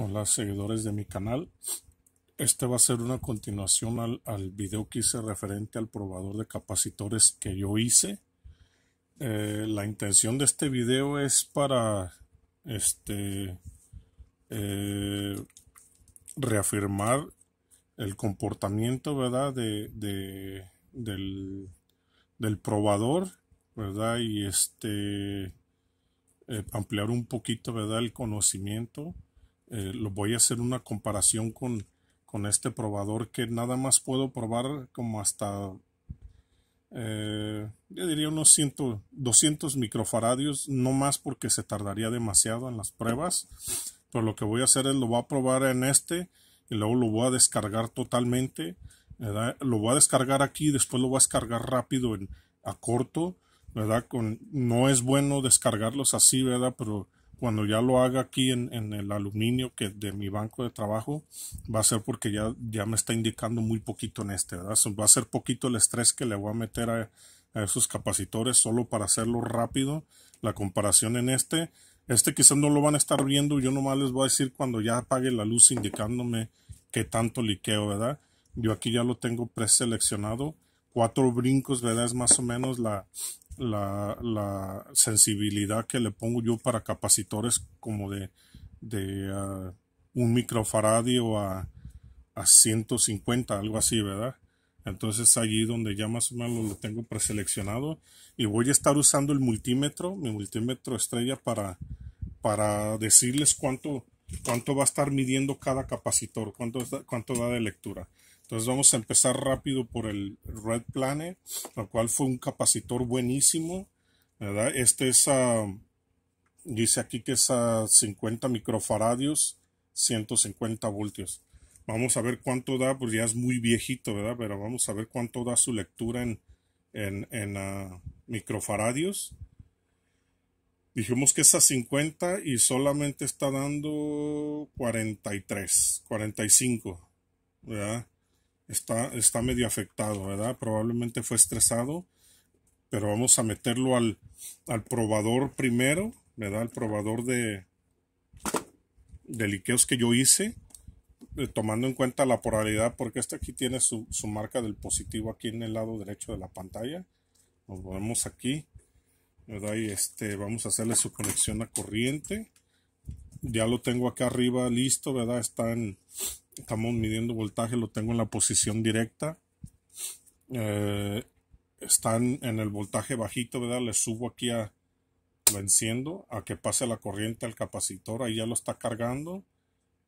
Hola seguidores de mi canal. Este va a ser una continuación al, al video que hice referente al probador de capacitores que yo hice. Eh, la intención de este video es para este eh, reafirmar el comportamiento verdad del, probador verdad y este eh, ampliar un poquito verdad el conocimiento eh, lo voy a hacer una comparación con, este probador que nada más puedo probar como hasta eh, yo diría unos 200 microfaradios, no más porque se tardaría demasiado en las pruebas. Pero lo que voy a hacer es lo voy a probar en este y luego lo voy a descargar totalmente. Lo voy a descargar aquí, después lo voy a descargar rápido en, a corto, ¿verdad? Con, no es bueno descargarlos así, ¿verdad? Pero cuando ya lo haga aquí en, el aluminio que de mi banco de trabajo va a ser porque ya, ya me está indicando muy poquito en este, ¿verdad? va a ser poquito el estrés que le voy a meter a, a, esos capacitores solo para hacerlo rápido la comparación en este. Este quizás no lo van a estar viendo, yo nomás les voy a decir cuando ya apague la luz indicándome qué tanto liqueo, ¿verdad? Yo aquí ya lo tengo preseleccionado, cuatro brincos, ¿verdad? Es más o menos la, la, sensibilidad que le pongo yo para capacitores como de, de ah, un microfaradio a, a 150, algo así, ¿verdad? Entonces allí donde ya más o menos lo tengo preseleccionado y voy a estar usando el multímetro, mi multímetro estrella para, para decirles cuánto, cuánto va a estar midiendo cada capacitor, cuánto, cuánto da de lectura. Entonces vamos a empezar rápido por el Red Planet, lo cual fue un capacitor buenísimo, ¿verdad? Este es a, ah, dice aquí que es ah, a 50 microfaradios, 150 voltios. Vamos a ver cuánto da, pues ya es muy viejito, ¿verdad? Pero vamos a ver cuánto da su lectura en, en, en ah, microfaradios. Dijimos que es a 50 y solamente está dando 43, 45, ¿verdad? está, medio afectado, ¿verdad? Probablemente fue estresado, pero vamos a meterlo al, probador primero, ¿verdad? Al probador de, de liqueos que yo hice, eh, tomando en cuenta la polaridad, porque este aquí tiene su, su marca del positivo aquí en el lado derecho de la pantalla. Nos ponemos aquí, ¿verdad? Y este, vamos a hacerle su conexión a corriente. Ya lo tengo acá arriba listo, ¿verdad? Está en estamos midiendo voltaje, lo tengo en la posición directa. Eh, están en el voltaje bajito, ¿verdad? Le subo aquí a, lo enciendo, a que pase la corriente al capacitor, ahí ya lo está cargando.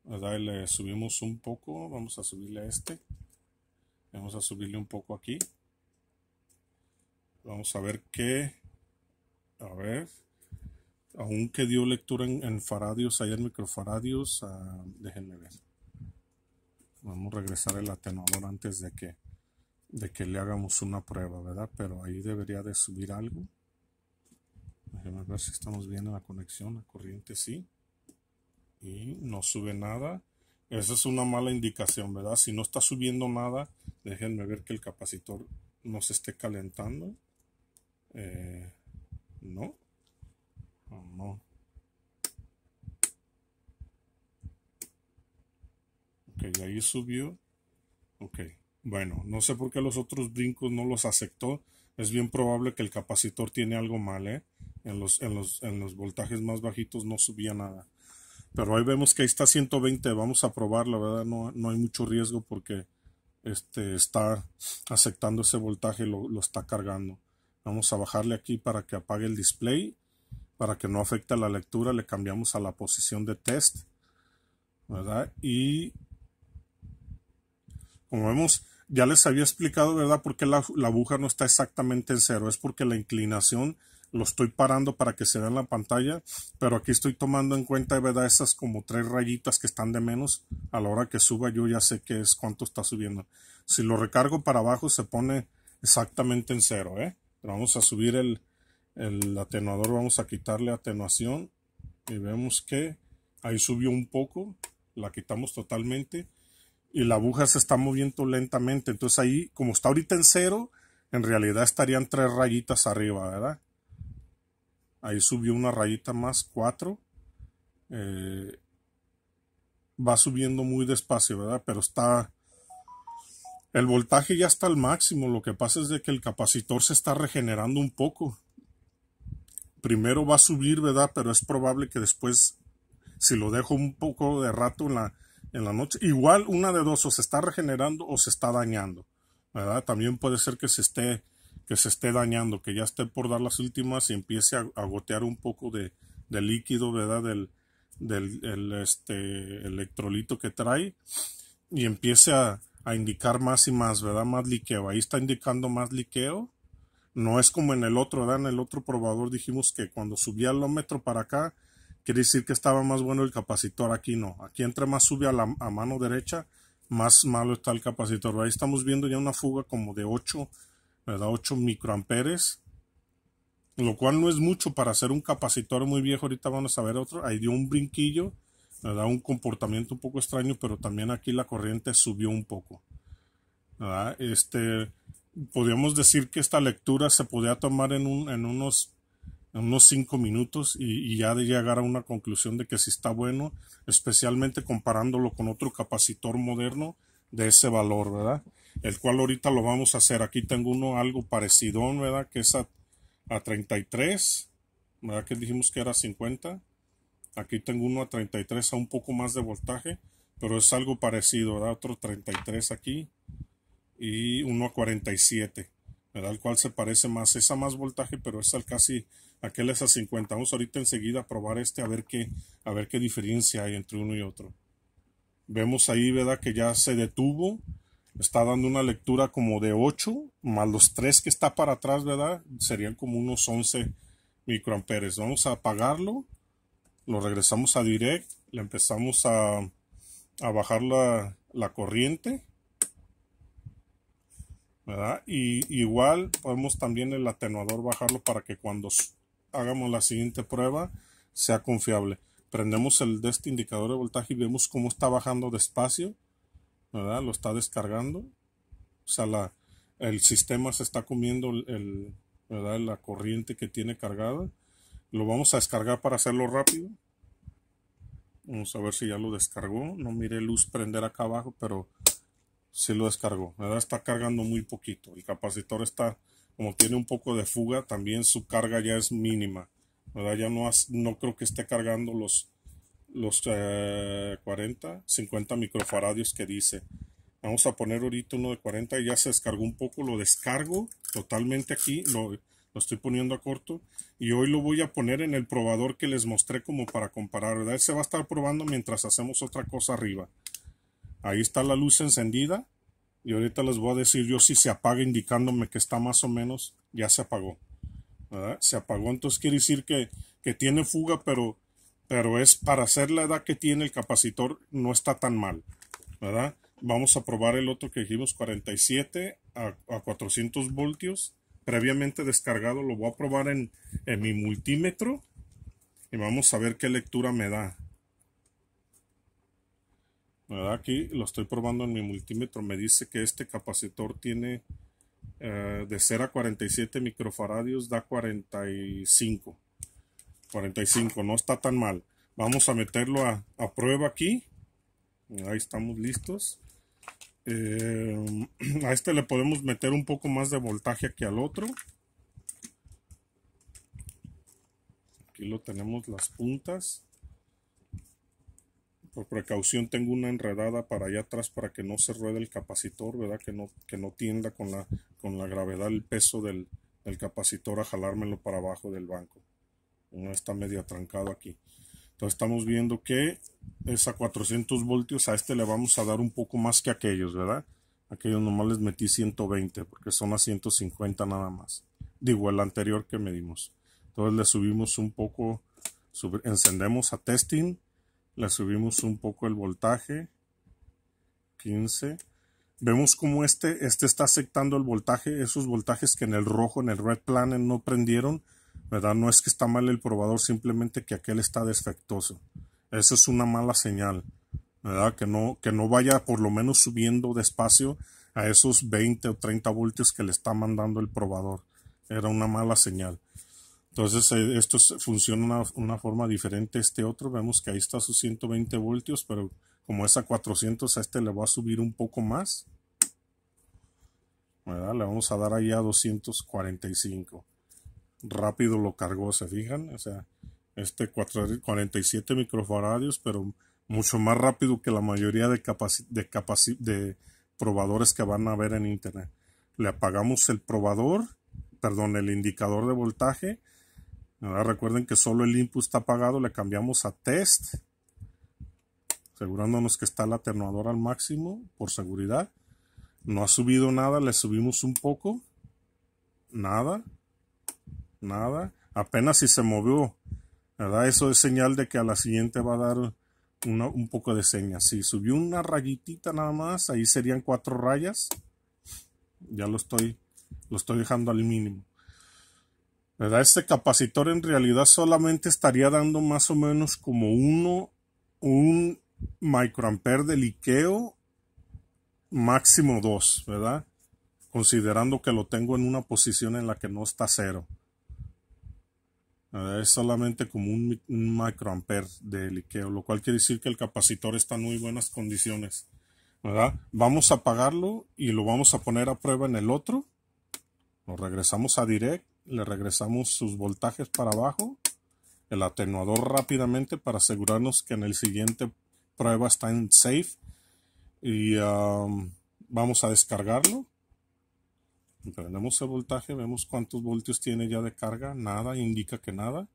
¿verdad? le subimos un poco, vamos a subirle a este. Vamos a subirle un poco aquí. Vamos a ver qué. A ver. Aunque dio lectura en, faradios, Ahí en microfaradios, ah, déjenme ver. Vamos a regresar el atenuador antes de que, que le hagamos una prueba, ¿verdad? Pero ahí debería de subir algo. Déjenme ver si estamos bien en la conexión, la corriente sí. Y no sube nada. Esa es una mala indicación, ¿verdad? Si no está subiendo nada, déjenme ver que el capacitor no se esté calentando. Eh, no. no. Ok, ahí subió. Ok, bueno, no sé por qué los otros brincos no los aceptó. Es bien probable que el capacitor tiene algo mal, ¿eh? En los, en los, voltajes más bajitos no subía nada. Pero ahí vemos que ahí está 120, vamos a probar, la verdad no, hay mucho riesgo porque este, está aceptando ese voltaje, lo, lo está cargando. Vamos a bajarle aquí para que apague el display, para que no afecte la lectura, le cambiamos a la posición de test, ¿verdad? Y como vemos, ya les había explicado, ¿verdad?, por qué la, aguja no está exactamente en cero. Es porque la inclinación lo estoy parando para que se vea en la pantalla, pero aquí estoy tomando en cuenta, ¿verdad?, esas como tres rayitas que están de menos. A la hora que suba yo ya sé qué es cuánto está subiendo. Si lo recargo para abajo se pone exactamente en cero, ¿eh? vamos a subir el, el atenuador, vamos a quitarle atenuación y vemos que ahí subió un poco, la quitamos totalmente y la aguja se está moviendo lentamente. Entonces ahí, como está ahorita en cero, en realidad estarían tres rayitas arriba, ¿verdad? Ahí subió una rayita más, cuatro. Eh, va subiendo muy despacio, ¿verdad? Pero está... El voltaje ya está al máximo. Lo que pasa es de que el capacitor se está regenerando un poco. Primero va a subir, ¿verdad? Pero es probable que después, si lo dejo un poco de rato en la, en la noche. Igual una de dos, o se está regenerando o se está dañando, ¿verdad? También puede ser que se esté, que se esté dañando, que ya esté por dar las últimas y empiece a, gotear un poco de, líquido, ¿verdad? Del, del este, electrolito que trae y empiece a, indicar más y más, ¿verdad? Más liqueo. Ahí está indicando más liqueo. No es como en el otro, ¿verdad? En el otro probador dijimos que cuando subía el ómetro para acá, Quiere decir que estaba más bueno el capacitor, aquí no. Aquí entre más sube a, la, mano derecha, más malo está el capacitor. Ahí estamos viendo ya una fuga como de 8, ¿verdad? 8 microamperes, lo cual no es mucho para hacer un capacitor muy viejo. Ahorita vamos a ver otro. Ahí dio un brinquillo, ¿verdad? Un comportamiento un poco extraño, pero también aquí la corriente subió un poco. ¿verdad? Este, podríamos decir que esta lectura se podía tomar en, un, en unos unos cinco minutos y, ya de llegar a una conclusión de que sí está bueno, especialmente comparándolo con otro capacitor moderno de ese valor, ¿verdad? El cual ahorita lo vamos a hacer. Aquí tengo uno algo parecido, ¿verdad? Que es a, 33, ¿verdad? Que dijimos que era 50. Aquí tengo uno a 33 a un poco más de voltaje, pero es algo parecido, ¿verdad? Otro 33 aquí y uno a 47, ¿verdad? El cual se parece más, Es a más voltaje, pero es al casi aquel es a 50. Vamos ahorita enseguida a probar este a ver qué, a ver qué diferencia hay entre uno y otro. Vemos ahí, ¿verdad? Que ya se detuvo. Está dando una lectura como de 8, más los 3 que está para atrás, ¿verdad? Serían como unos 11 microamperes. Vamos a apagarlo. Lo regresamos a direct. Le empezamos a, bajar la, la corriente. ¿verdad? Y igual podemos también el atenuador bajarlo para que cuando hagamos la siguiente prueba sea confiable. Prendemos el de este indicador de voltaje y vemos cómo está bajando despacio, ¿verdad? Lo está descargando. O sea, el sistema se está comiendo el, la corriente que tiene cargada. Lo vamos a descargar para hacerlo rápido. Vamos a ver si ya lo descargó. No mire luz prender acá abajo, pero sí lo descargó. Está cargando muy poquito. El capacitor está como tiene un poco de fuga, también su carga ya es mínima. Ya no, no creo que esté cargando los, los 40, eh, 50 microfaradios que dice. Vamos a poner ahorita uno de 40 y ya se descargó un poco. Lo descargo totalmente aquí. Lo, estoy poniendo a corto y hoy lo voy a poner en el probador que les mostré como para comparar, se va a estar probando mientras hacemos otra cosa arriba. Ahí está la luz encendida, y ahorita les voy a decir yo si se apaga indicándome que está más o menos, ya se apagó. ¿verdad? Se apagó, entonces quiere decir que, tiene fuga, pero, pero es para hacer la edad que tiene el capacitor, no está tan mal. ¿verdad? Vamos a probar el otro que dijimos 47 a, a 400 voltios previamente descargado. Lo voy a probar en, en mi multímetro y vamos a ver qué lectura me da. Aquí lo estoy probando en mi multímetro. Me dice que este capacitor tiene eh, de 0 a 47 microfaradios, da 45. 45, no está tan mal. Vamos a meterlo a, prueba aquí. Ahí estamos listos. Eh, a este le podemos meter un poco más de voltaje que al otro. Aquí lo tenemos las puntas por precaución tengo una enredada para allá atrás para que no se ruede el capacitor, ¿verdad? Que no, que no tienda con la, con la gravedad el peso del, capacitor a jalármelo para abajo del banco. No está medio trancado aquí. Entonces estamos viendo que es a 400 voltios, a este le vamos a dar un poco más que a aquellos, ¿verdad? Aquellos nomás les metí 120 porque son a 150 nada más. Digo, el anterior que medimos. Entonces le subimos un poco, encendemos a testing le subimos un poco el voltaje, 15. Vemos como este, este está aceptando el voltaje, esos voltajes que en el rojo, en el red planet no prendieron, ¿verdad? No es que está mal el probador, simplemente que aquel está defectuoso. Esa es una mala señal, ¿verdad? Que no, que no vaya por lo menos subiendo despacio a esos 20 o 30 voltios que le está mandando el probador. Era una mala señal. Entonces, eh, esto funciona una, una, forma diferente. Este otro, vemos que ahí está a sus 120 voltios, pero como es a 400, a este le va a subir un poco más. Le vamos a dar ahí a 245. Rápido lo cargó, se fijan. O sea, este 47 microfaradios, pero mucho más rápido que la mayoría de, de, de probadores que van a ver en internet. Le apagamos el probador, perdón, el indicador de voltaje Recuerden que solo el input está apagado, le cambiamos a test, asegurándonos que está el atenuador al máximo por seguridad. No ha subido nada, le subimos un poco, nada, nada, apenas si se movió, ¿verdad? Eso es señal de que a la siguiente va a dar un poco de señas. Si subió una rayitita nada más, ahí serían cuatro rayas. Ya lo estoy, lo estoy dejando al mínimo. Este capacitor en realidad solamente estaría dando más o menos como uno, un microamper de liqueo, máximo 2, ¿verdad? Considerando que lo tengo en una posición en la que no está cero. Es solamente como un, microamper de liqueo, lo cual quiere decir que el capacitor está en muy buenas condiciones. Vamos a apagarlo y lo vamos a poner a prueba en el otro. Lo regresamos a direct le regresamos sus voltajes para abajo, el atenuador rápidamente para asegurarnos que en el siguiente prueba está en safe y um, vamos a descargarlo. Prendemos el voltaje, vemos cuántos voltios tiene ya de carga, nada, indica que nada.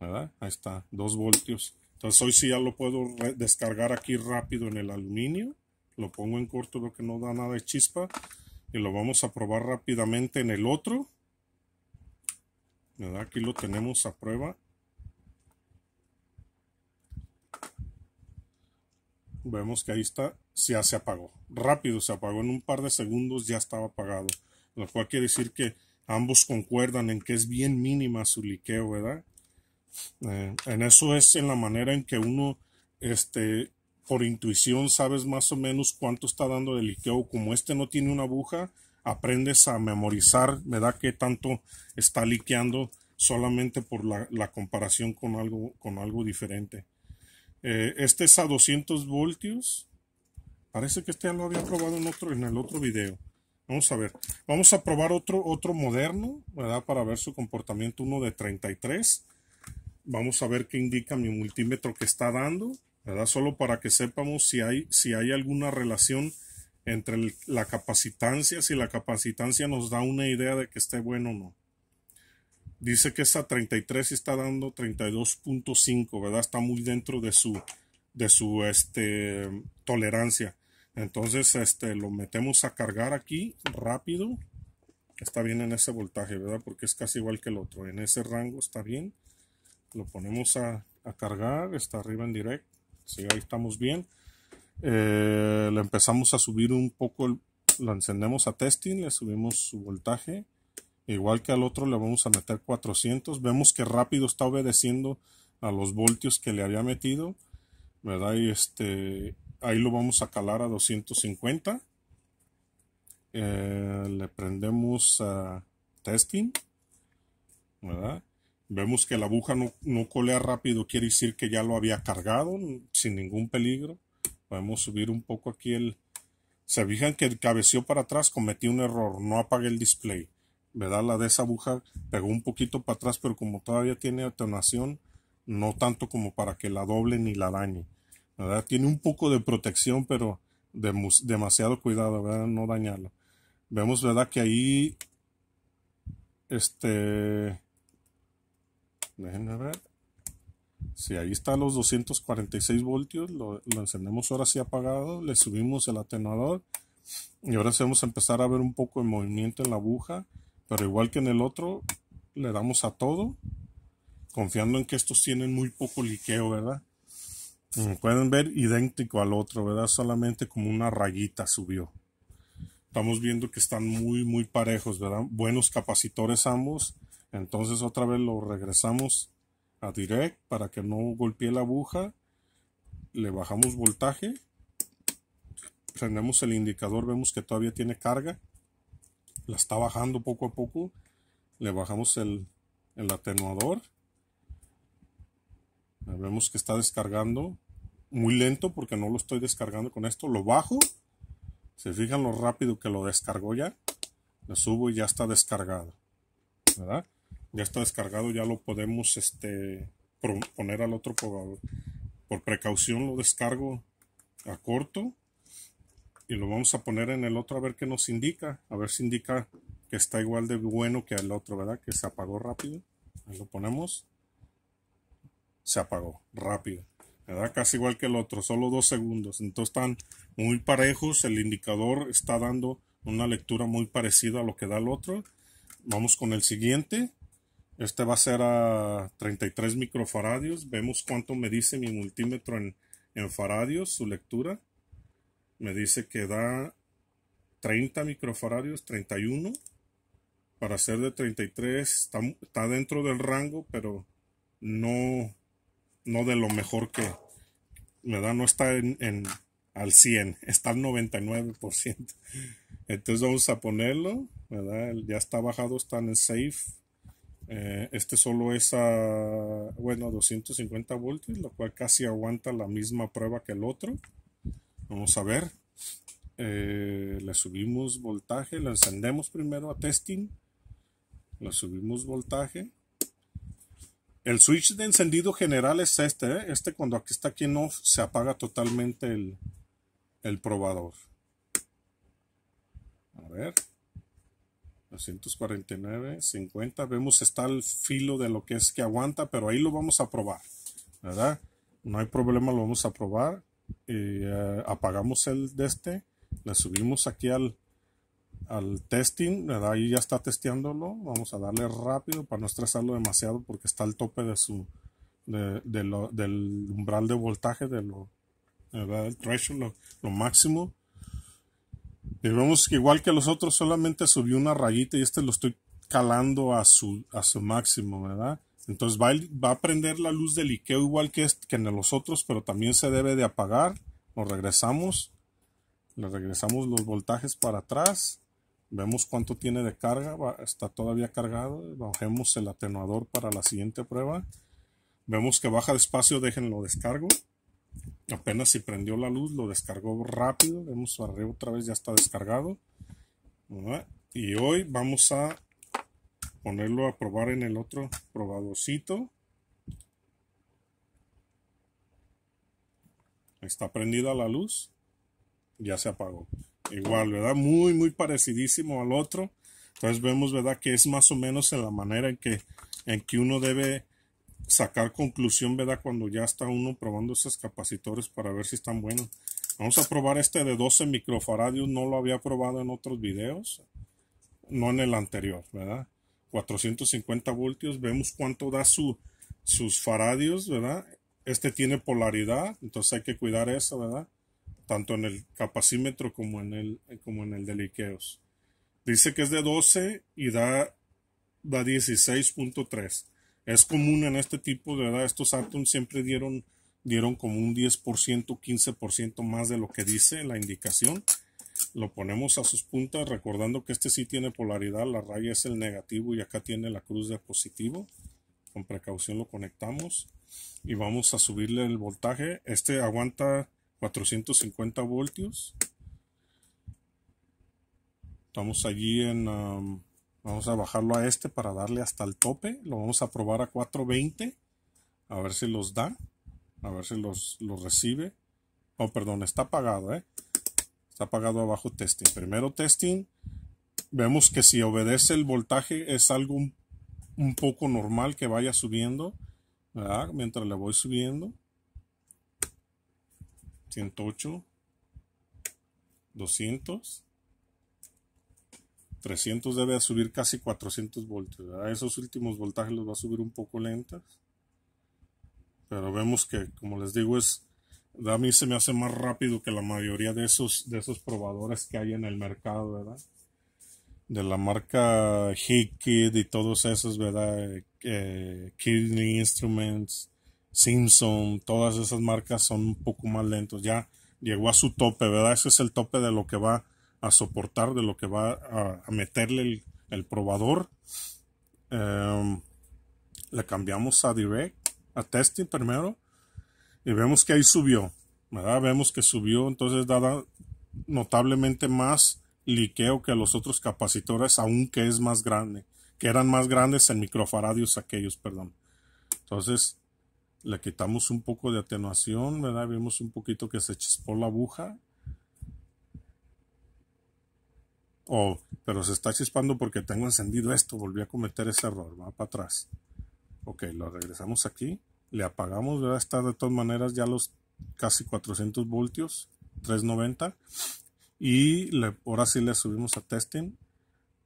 Ahí está, 2 voltios. Entonces hoy sí ya lo puedo descargar aquí rápido en el aluminio. Lo pongo en corto, lo que no da nada de chispa y lo vamos a probar rápidamente en el otro aquí lo tenemos a prueba vemos que ahí está, ya se apagó. Rápido se apagó, en un par de segundos ya estaba apagado. Lo cual quiere decir que ambos concuerdan en que es bien mínima su liqueo, ¿verdad? Eh, en eso es en la manera en que uno este, por intuición sabes más o menos cuánto está dando de liqueo. Como este no tiene una aguja, aprendes a memorizar, Me da Qué tanto está liqueando solamente por la, comparación con algo, con algo diferente. Eh, este es a 200 voltios. Parece que este ya lo había probado en, otro, en el otro video. Vamos a ver. Vamos a probar otro, otro moderno, ¿verdad? Para ver su comportamiento. Uno de 33. Vamos a ver qué indica mi multímetro que está dando. Solo para que sepamos si hay, si hay alguna relación entre la capacitancia, si la capacitancia nos da una idea de que esté bueno o no. Dice que esa 33 está dando 32.5, ¿verdad? Está muy dentro de su, de su este, tolerancia. Entonces, este, lo metemos a cargar aquí rápido. Está bien en ese voltaje, ¿verdad? Porque es casi igual que el otro. En ese rango está bien. Lo ponemos a, a cargar. Está arriba en directo. ¿sí? ahí estamos bien. Eh, le empezamos a subir un poco, lo encendemos a testing, le subimos su voltaje. Igual que al otro le vamos a meter 400. Vemos que rápido está obedeciendo a los voltios que le había metido. ¿Verdad? Y este, ahí lo vamos a calar a 250. Eh, le prendemos a testing. ¿Verdad? Vemos que la aguja no, colea rápido, quiere decir que ya lo había cargado sin ningún peligro. Podemos subir un poco aquí el... Se fijan que el cabeció para atrás cometí un error, no apagué el display. ¿Verdad? La de esa aguja pegó un poquito para atrás, pero como todavía tiene atenuación, no tanto como para que la doble ni la dañe. ¿Verdad? Tiene un poco de protección, pero de demasiado cuidado, ¿verdad? No dañarlo. Vemos, ¿verdad? Que ahí, este, Déjenme ver. Si ahí está los 246 voltios, lo, encendemos ahora sí apagado, le subimos el atenuador y ahora se vamos a empezar a ver un poco de movimiento en la aguja, pero igual que en el otro, le damos a todo, confiando en que estos tienen muy poco liqueo, ¿verdad? pueden ver idéntico al otro, ¿verdad? Solamente como una rayita subió. Estamos viendo que están muy, muy parejos, ¿verdad? Buenos capacitores ambos. Entonces otra vez lo regresamos a direct para que no golpee la aguja. Le bajamos voltaje. Prendemos el indicador, vemos que todavía tiene carga. La está bajando poco a poco. Le bajamos el, atenuador. Vemos que está descargando muy lento porque no lo estoy descargando con esto. Lo bajo. Se fijan lo rápido que lo descargó ya. Lo subo y ya está descargado. ¿Verdad? ya está descargado, ya lo podemos este, poner al otro probador. Por precaución lo descargo a corto y lo vamos a poner en el otro a ver qué nos indica. A ver si indica que está igual de bueno que el otro, ¿verdad? Que se apagó rápido. Ahí lo ponemos. Se apagó rápido. ¿verdad? Casi igual que el otro, solo dos segundos. Entonces están muy parejos. El indicador está dando una lectura muy parecida a lo que da el otro. Vamos con el siguiente. Este va a ser a 33 microfaradios. Vemos cuánto me dice mi multímetro en, faradios, su lectura. Me dice que da 30 microfaradios, 31. Para ser de 33 está, dentro del rango, pero no, no de lo mejor que me da. No está en, en al 100, está al 99%. Entonces vamos a ponerlo, Ya está bajado, está en el safe eh, este solo es a, bueno, 250 voltios, lo cual casi aguanta la misma prueba que el otro. Vamos a ver. Eh, le subimos voltaje, lo encendemos primero a testing. Le subimos voltaje. El switch de encendido general es este. ¿eh? Este cuando aquí está aquí en off se apaga totalmente el probador. A ver. 249, 50. Vemos está el filo de lo que es que aguanta, pero ahí lo vamos a probar, ¿verdad? No hay problema, lo vamos a probar. Eh, apagamos el de este, le subimos aquí al, testing, ¿verdad? Ahí ya está testeándolo. Vamos a darle rápido para no estresarlo demasiado porque está al tope de su, del umbral de voltaje, de lo, ¿verdad? El threshold, lo máximo. Vemos que igual que los otros, solamente subió una rayita y este lo estoy calando a su, a su máximo, ¿verdad? Entonces va, va a prender la luz del Ikeo igual que, este, que en los otros, pero también se debe de apagar. Lo regresamos. Le regresamos los voltajes para atrás. Vemos cuánto tiene de carga. está todavía cargado. Bajemos el atenuador para la siguiente prueba. Vemos que baja despacio. Déjenlo descargo apenas si prendió la luz lo descargó rápido vemos arriba otra vez ya está descargado y hoy vamos a ponerlo a probar en el otro probadorcito está prendida la luz ya se apagó igual verdad muy muy parecidísimo al otro entonces vemos verdad que es más o menos en la manera en que en que uno debe sacar conclusión, ¿verdad? Cuando ya está uno probando esos capacitores para ver si están buenos. Vamos a probar este de 12 microfaradios. No lo había probado en otros videos. No en el anterior, ¿verdad? 450 voltios. Vemos cuánto da su, sus faradios, ¿verdad? Este tiene polaridad, entonces hay que cuidar eso, ¿verdad? Tanto en el capacímetro como en el, como en el de Dice que es de 12 y da, da 16.3. Es común en este tipo de verdad, estos Atom siempre dieron, dieron como un 10%, 15% más de lo que dice la indicación. Lo ponemos a sus puntas, recordando que este sí tiene polaridad, la raya es el negativo y acá tiene la cruz de positivo. Con precaución lo conectamos y vamos a subirle el voltaje. Este aguanta 450 voltios. Estamos allí en... Um, Vamos a bajarlo a este para darle hasta el tope. Lo vamos a probar a 420. A ver si los da. A ver si los, los recibe. Oh, perdón, está apagado, ¿eh? Está apagado abajo testing. Primero testing. Vemos que si obedece el voltaje es algo un, poco normal que vaya subiendo. Mientras le voy subiendo. 108. 200. 300 debe subir casi 400 voltios. A Esos últimos voltajes los va a subir un poco lentos, Pero vemos que, como les digo, es a mí se me hace más rápido que la mayoría de esos, de esos probadores que hay en el mercado, ¿verdad? De la marca Hikid y todos esos, ¿verdad? Eh, Kidney Instruments, Simpson, todas esas marcas son un poco más lentos. Ya llegó a su tope, ¿verdad? Ese es el tope de lo que va a soportar, de lo que va a, meterle el, probador. Em, le cambiamos a direct, a testing primero, y vemos que ahí subió, ¿verdad? Vemos que subió, entonces da notablemente más liqueo que los otros capacitores, aunque es más grande, que eran más grandes en microfaradios aquellos, perdón. Entonces, le quitamos un poco de atenuación, ¿verdad? vemos un poquito que se chispó la aguja, Oh, pero se está chispando porque tengo encendido esto. Volví a cometer ese error. Va para atrás. Ok, lo regresamos aquí. Le apagamos. ya Está de todas maneras ya los casi 400 voltios. 390. Y ahora sí le subimos a testing.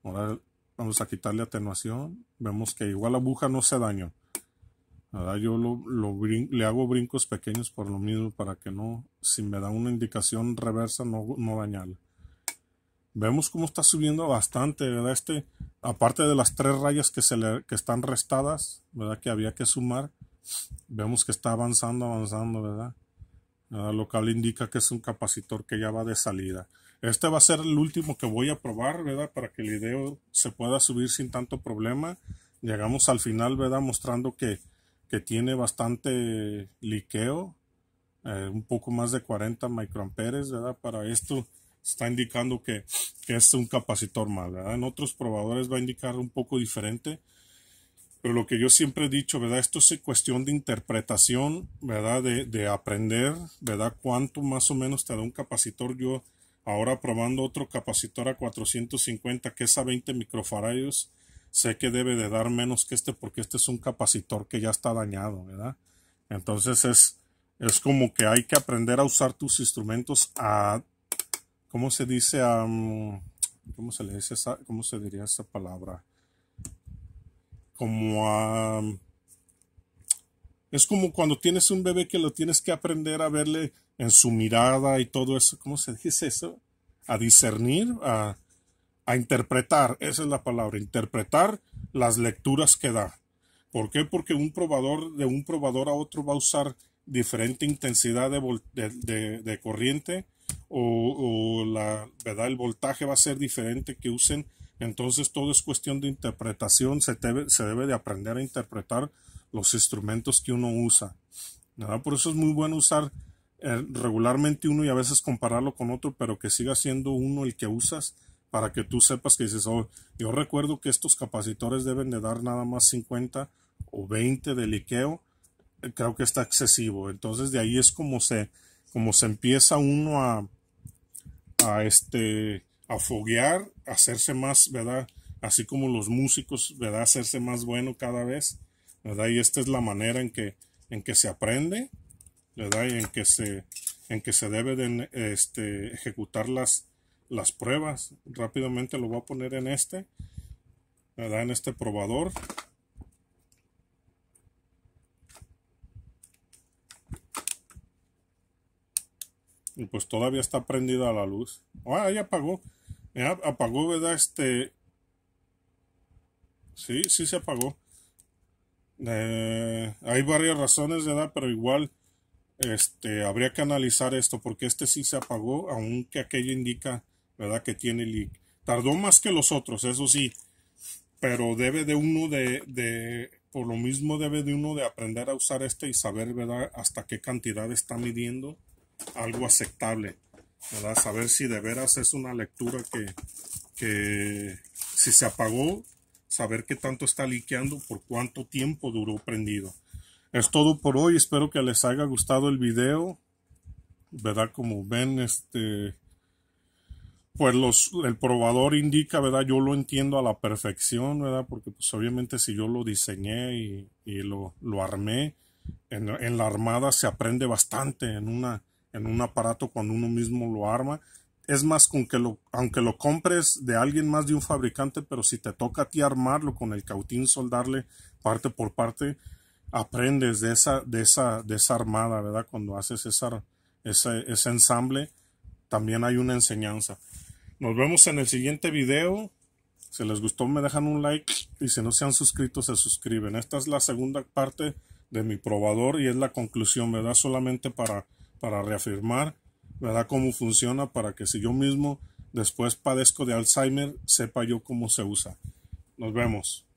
Ahora vamos a quitarle atenuación. Vemos que igual la aguja no se dañó. ahora Yo le hago brincos pequeños por lo mismo para que no, si me da una indicación reversa, no, no Vemos cómo está subiendo bastante, ¿verdad? Este, aparte de las tres rayas que, se están restadas, ¿verdad? Que había que sumar, vemos que está avanzando, avanzando, ¿verdad? ¿verdad? Lo cual indica que es un capacitor que ya va de salida. Este va a ser el último que voy a probar, ¿verdad? Para que el video se pueda subir sin tanto problema. Llegamos al final, ¿verdad? Mostrando que, tiene bastante liqueo, eh, un poco más de 40 microamperes, ¿verdad? Para esto está indicando que, es un capacitor mal. ¿verdad? En otros probadores va a indicar un poco diferente. Pero lo que yo siempre he dicho, ¿verdad? Esto es cuestión de interpretación, ¿verdad? De, aprender, ¿verdad? Cuánto más o menos te da un capacitor. Yo ahora probando otro capacitor a 450 que es a 20 microfaradios, sé que debe de dar menos que este porque este es un capacitor que ya está dañado, ¿verdad? Entonces es, es como que hay que aprender a usar tus instrumentos a ¿Cómo se dice? Um, ¿Cómo se le dice esa, cómo se diría esa palabra? Como um, es como cuando tienes un bebé que lo tienes que aprender a verle en su mirada y todo eso. ¿Cómo se dice eso? A discernir, a, a interpretar. Esa es la palabra, interpretar las lecturas que da. ¿Por qué? Porque un probador, de un probador a otro va a usar diferente intensidad de corriente o, la, ¿verdad? el voltaje va a ser diferente que usen. Entonces todo es cuestión de interpretación, se debe, se debe de aprender a interpretar los instrumentos que uno usa. Por eso es muy bueno usar eh, regularmente uno y a veces compararlo con otro, pero que siga siendo uno el que usas para que tú sepas que dices, oh, yo recuerdo que estos capacitores deben de dar nada más 50 o 20 de liqueo, eh, creo que está excesivo. Entonces de ahí es como se, como se empieza uno a, a este a foguear, hacerse más, ¿verdad? Así como los músicos, ¿verdad? Hacerse más bueno cada vez, ¿verdad? Y esta es la manera en que, en que se aprende, ¿verdad? Y en que se, en que se debe de este, ejecutar las, las pruebas. Rápidamente lo voy a poner en este, ¿verdad? En este probador. y pues todavía está prendida la luz. Ah, ya apagó. apagó, ¿verdad? Este. Sí, sí se apagó. Eh, hay varias razones, ¿verdad? Pero igual este, habría que analizar esto porque este sí se apagó, aunque aquello indica, ¿verdad? Que tiene leak. Tardó más que los otros, eso sí. Pero debe de uno de, de por lo mismo debe de uno de aprender a usar este y saber, ¿verdad? Hasta qué cantidad está midiendo algo aceptable, ¿verdad? Saber si de veras es una lectura que, si se apagó, saber qué tanto está liqueando, por cuánto tiempo duró prendido. Es todo por hoy, espero que les haya gustado el video, ¿verdad? Como ven, este pues los, el probador indica, ¿verdad? Yo lo entiendo a la perfección, ¿verdad? Porque pues obviamente si yo lo diseñé y, lo, armé, en, en, la armada se aprende bastante, en una, en un aparato cuando uno mismo lo arma. Es más, con que lo, aunque lo compres de alguien más de un fabricante, pero si te toca a ti armarlo con el cautín, soldarle parte por parte, aprendes de esa, de esa, armada, ¿verdad? Cuando haces esa, ese, ese ensamble, también hay una enseñanza. Nos vemos en el siguiente video. Si les gustó me dejan un like y si no se han suscrito se suscriben. Esta es la segunda parte de mi probador y es la conclusión, ¿verdad? Solamente para para reafirmar, ¿verdad? Cómo funciona para que si yo mismo después padezco de Alzheimer, sepa yo cómo se usa. Nos vemos.